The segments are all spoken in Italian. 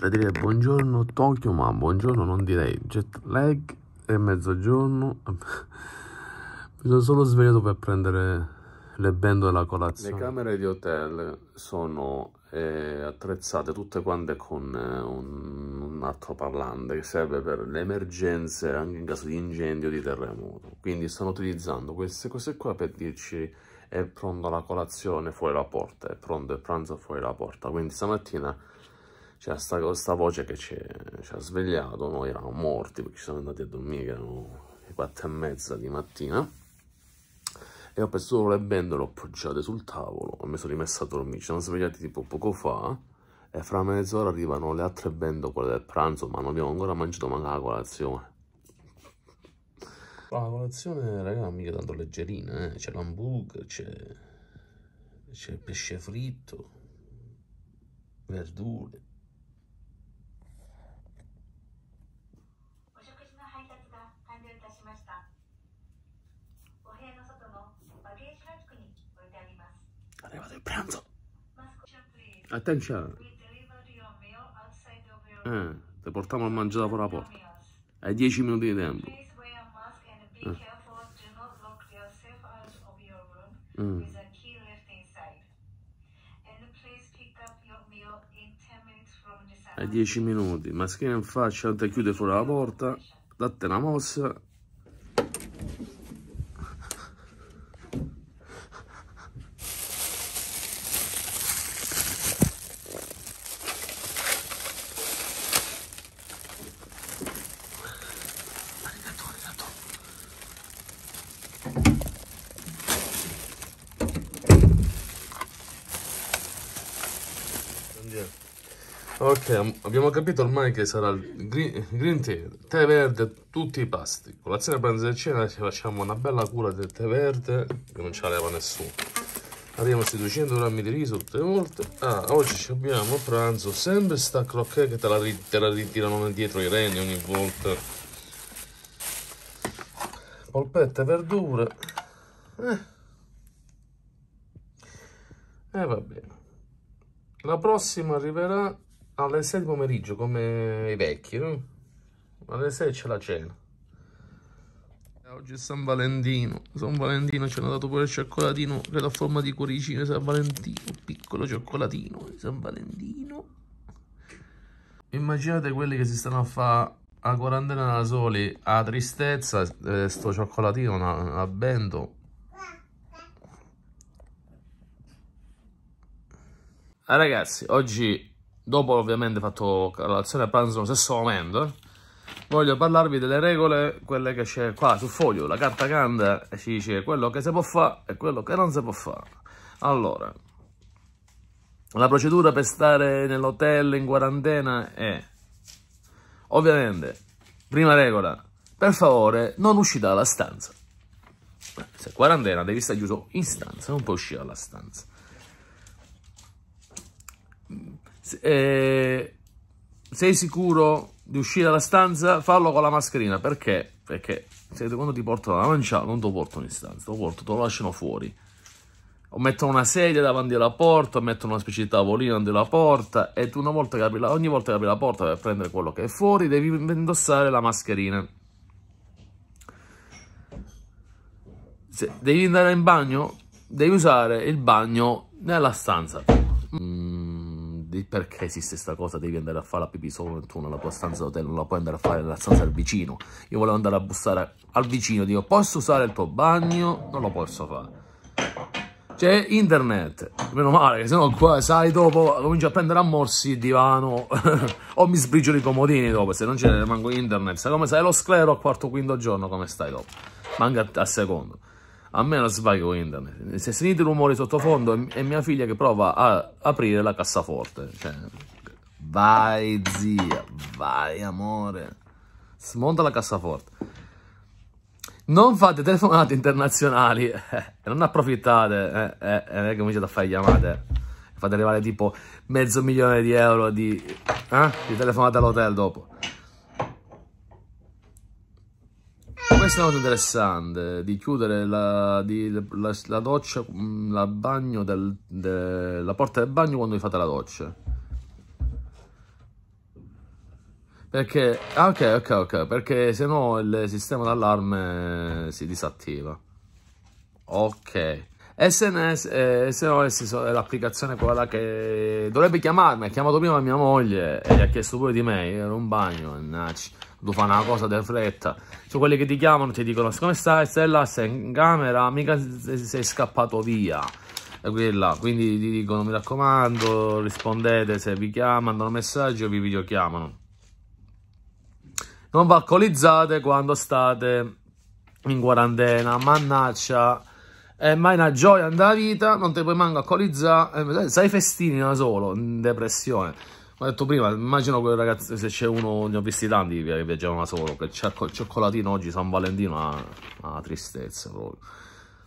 oltre a dire buongiorno Tokyo, ma buongiorno non direi jet lag è mezzogiorno. Mi sono solo svegliato per prendere le bende della colazione. Le camere di hotel sono eh, attrezzate tutte quante con eh, un, un altro parlante che serve per le emergenze anche in caso di incendio o di terremoto. Quindi stanno utilizzando queste cose qua per dirci è pronta la colazione fuori la porta, è pronto il pranzo fuori la porta. Quindi stamattina c'era questa voce che ci, ci, ha svegliato, noi eravamo morti perché ci siamo andati a dormire, che erano le quattro e mezza di mattina, e ho preso solo le bende, l'ho appoggiate sul tavolo, e mi sono rimesso a dormire, ci siamo svegliati tipo poco fa, e fra mezz'ora arrivano le altre bende, quelle del pranzo, ma non abbiamo ancora mangiato manca la colazione. Ah, la colazione, ragazzi, non mica tanto leggerina, eh. c'è l'hamburger, c'è il pesce fritto, verdure. arrivato il pranzo. Attenzione. Eh, ti portiamo a mangiare fuori la porta. Hai 10 minuti di tempo. Eh. Mm. A 10 minuti, maschera in faccia, non ti chiude fuori la porta, date una mossa Ok, abbiamo capito ormai che sarà il green, green tea, tè verde, tutti i pasti. Colazione, pranzo e cena ci facciamo una bella cura del tè verde che non ce la leva nessuno. Abbiamo questi 200 grammi di riso tutte le volte. Ah, oggi abbiamo a pranzo sempre sta crocchè che te la, te la ritirano dietro i reni ogni volta. Polpette, verdure. Eh. E eh, va bene. La prossima arriverà alle 6 di pomeriggio come i vecchi, no? Alle 6 c'è la cena. Eh, oggi è San Valentino, San Valentino ci hanno dato pure il cioccolatino che è la forma di cuoricino San Valentino, piccolo cioccolatino San Valentino. Immaginate quelli che si stanno a fare a quarantena da soli, a tristezza, eh, sto cioccolatino a, a bento. Ah, ragazzi, oggi dopo ovviamente fatto la colazione a pranzo nello stesso momento, voglio parlarvi delle regole, quelle che c'è qua sul foglio, la carta canta e ci dice quello che si può fare e quello che non si può fare. Allora, la procedura per stare nell'hotel in quarantena è, ovviamente, prima regola, per favore non uscite dalla stanza. Se quarantena devi stare chiuso in stanza, non puoi uscire dalla stanza. eh, sei sicuro di uscire dalla stanza? Fallo con la mascherina, perché? Perché se, quando ti portano la mancia non te lo portano in stanza, lo porto, te lo lasciano fuori. O mettono una sedia davanti alla porta, o mettono una specie di tavolino davanti alla porta e tu una volta che apri la, ogni volta che apri la porta per prendere quello che è fuori devi indossare la mascherina. Se devi andare in bagno, devi usare il bagno nella stanza. Mm di perché esiste questa cosa, devi andare a fare la pipì solo tu nella tua stanza d'hotel, non la puoi andare a fare nella stanza del vicino. Io volevo andare a bussare al vicino, dico posso usare il tuo bagno? Non lo posso fare. C'è internet, meno male, che sennò qua sai dopo comincio a prendere a morsi il divano o mi sbriciolo i comodini dopo, se non c'è manco internet, sai come sai lo sclero al quarto quinto giorno come stai dopo, manca al secondo a me non sbaglio internet. Se sentite rumori sottofondo è, mia figlia che prova a aprire la cassaforte. Cioè, vai zia, vai amore. Smonta la cassaforte. Non fate telefonate internazionali, eh, non approfittate, eh, eh, eh cominciate a fare chiamate. Fate arrivare tipo mezzo milione di euro di, eh, di telefonate all'hotel dopo. questa una cosa interessante, di chiudere la, di, la, la doccia, mm, la, bagno del, de, la porta del bagno quando vi fate la doccia. Perché, ah, ok, ok, ok, perché se no il sistema d'allarme si disattiva. Ok. SNS, eh, SOS è l'applicazione quella che dovrebbe chiamarmi, ha chiamato prima mia moglie e gli ha chiesto pure di me, era un in bagno, mannaggia devo fare una cosa di fretta. Sono quelli che ti chiamano, ti dicono, Come stai, stai là, sei in camera, mica sei scappato via. E Quella. Quindi ti dicono, mi raccomando, rispondete se vi chiamano, mandano messaggio o vi videochiamano. Non alcolizzate quando state in quarantena, mannaggia. È mai una gioia della vita, non ti puoi manco alcolizzare. Eh, sai festini da solo, in depressione. Come ho detto prima, immagino quel ragazzo, se c'è uno, ne ho visti tanti che viaggiavano da solo, che il cioccolatino oggi, San Valentino, ha una tristezza proprio.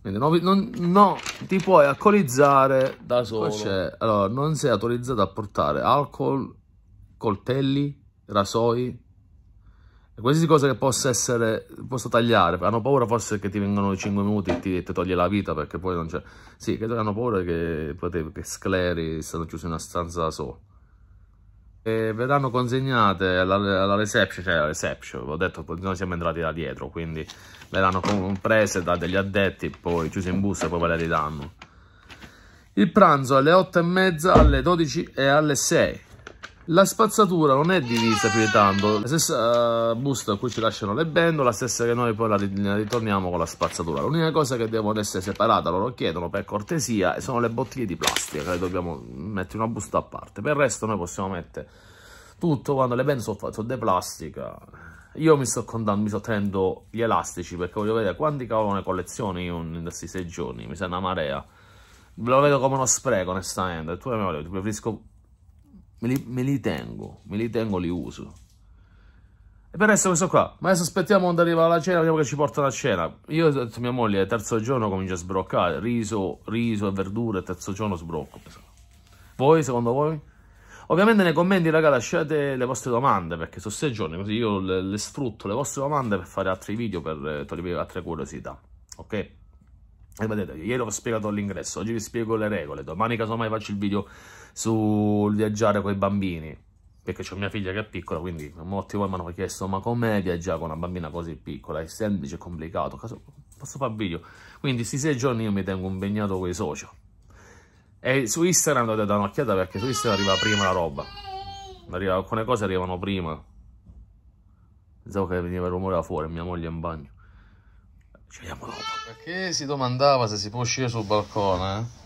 Quindi no, non, no, ti puoi alcolizzare da solo. allora, non sei autorizzato a portare alcol, coltelli, rasoi, qualsiasi cosa che possa essere, possa tagliare. Hanno paura forse che ti vengano 5 minuti e ti, ti toglie la vita perché poi non c'è... Sì, credo che hanno paura che, che scleri, stanno chiusi in una stanza da solo. E ve consegnate alla, alla, reception, cioè alla reception, ho detto noi siamo entrati da dietro, quindi verranno comprese da degli addetti, poi chiuse in busta e poi ve le ridanno. Il pranzo alle 8 e mezza, alle 12 e alle 6. La spazzatura non è divisa più di tanto, la stessa eh, busta in cui ci lasciano le bendo, la stessa che noi poi la ritorniamo con la spazzatura. L'unica cosa che devono essere separata, loro chiedono per cortesia, sono le bottiglie di plastica, che dobbiamo mettere in una busta a parte. Per il resto noi possiamo mettere tutto, quando le bendo sono fatte di plastica. Io mi sto contando, mi sto tenendo gli elastici, perché voglio vedere quanti cavolo ne collezioni io in questi sei giorni, mi sa una marea. lo vedo come uno spreco, onestamente, tu mi preferisco me li, me li tengo, me li tengo, li uso. E per adesso questo qua. Ma adesso aspettiamo quando arriva la cena, vediamo che ci porta la cena. Io e mia moglie, il terzo giorno, comincia a sbroccare. Riso, riso e verdure, terzo giorno sbrocco. Voi, secondo voi? Ovviamente nei commenti, raga, lasciate le vostre domande, perché sono sei giorni, così io le, le sfrutto le vostre domande per fare altri video, per eh, togliere altre curiosità. Ok? E vedete, ieri ho spiegato l'ingresso, oggi vi spiego le regole, domani casomai faccio il video sul viaggiare con i bambini, perché ho mia figlia che è piccola, quindi molti voi mi hanno chiesto ma com'è viaggiare con una bambina così piccola, è semplice, è complicato, Caso, posso fare video? Quindi questi sei giorni io mi tengo impegnato con i social. E su Instagram dovete dare un'occhiata perché su Instagram arriva prima la roba. Arriva, alcune cose arrivano prima. Pensavo che veniva il rumore da fuori, mia moglie in bagno. Ci vediamo dopo. Perché si domandava se si può uscire sul balcone, eh?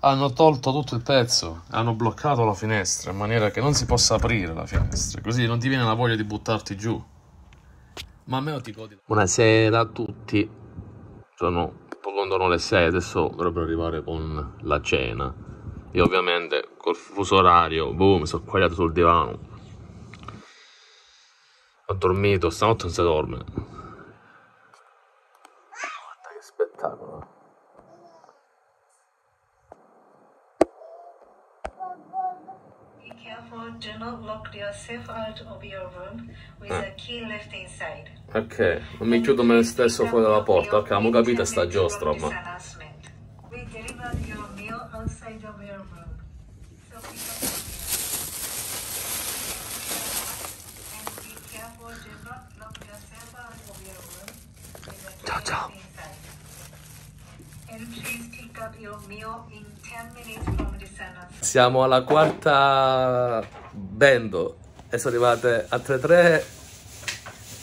hanno tolto tutto il pezzo, hanno bloccato la finestra in maniera che non si possa aprire la finestra, così non ti viene la voglia di buttarti giù. Ma a almeno ti godi. Buonasera a tutti, sono poco le 6, adesso dovrebbero arrivare con la cena. E ovviamente col fuso orario, boh, mi sono quagliato sul divano. Ho dormito, stanotte non si dorme. Therefore, do not lock yourself out of your room with eh. a key left inside. Ok, non mi chiudo me stesso fuori dalla porta, ok, abbiamo capito sta giostra, ma... We deliver your meal outside of your room. So be careful, do not lock yourself out of your room. Ciao, ciao. Siamo alla quarta bando e sono arrivate altre tre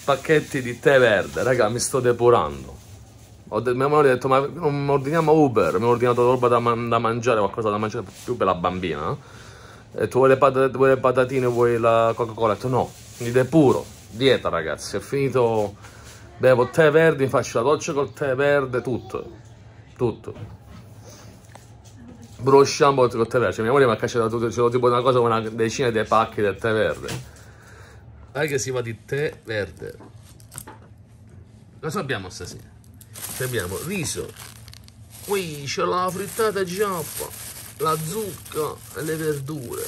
pacchetti di tè verde. Raga, mi sto depurando. Ho de- mia madre ha detto, ma non ordiniamo Uber? Mi ha ordinato roba da, man da, mangiare, qualcosa da mangiare più per la bambina. E tu vuoi le, pat- vuoi le patatine, vuoi la Coca-Cola? Ho detto no, mi depuro. Dieta, ragazzi, è finito... Bevo tè verde, mi faccio la doccia col tè verde, tutto tutto Bro tutto il tè verde cioè, mia moglie mi ha cacciato tutto c'era tipo una cosa con una decina di pacchi del tè verde Guarda che si va di tè verde cosa abbiamo stasera? abbiamo riso qui c'è la frittata giappa la zucca e le verdure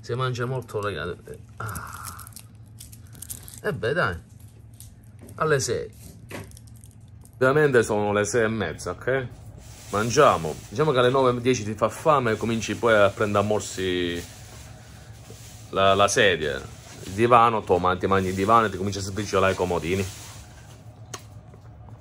si mangia molto ragazzi ah. e beh dai alle 6 Ovviamente sono le sei e mezza, ok? Mangiamo. Diciamo che alle 9.10 ti fa fame e cominci poi a prendere a morsi la, la sedia. Il divano, tu ti mangi il divano e ti cominci a sbriciolare i comodini.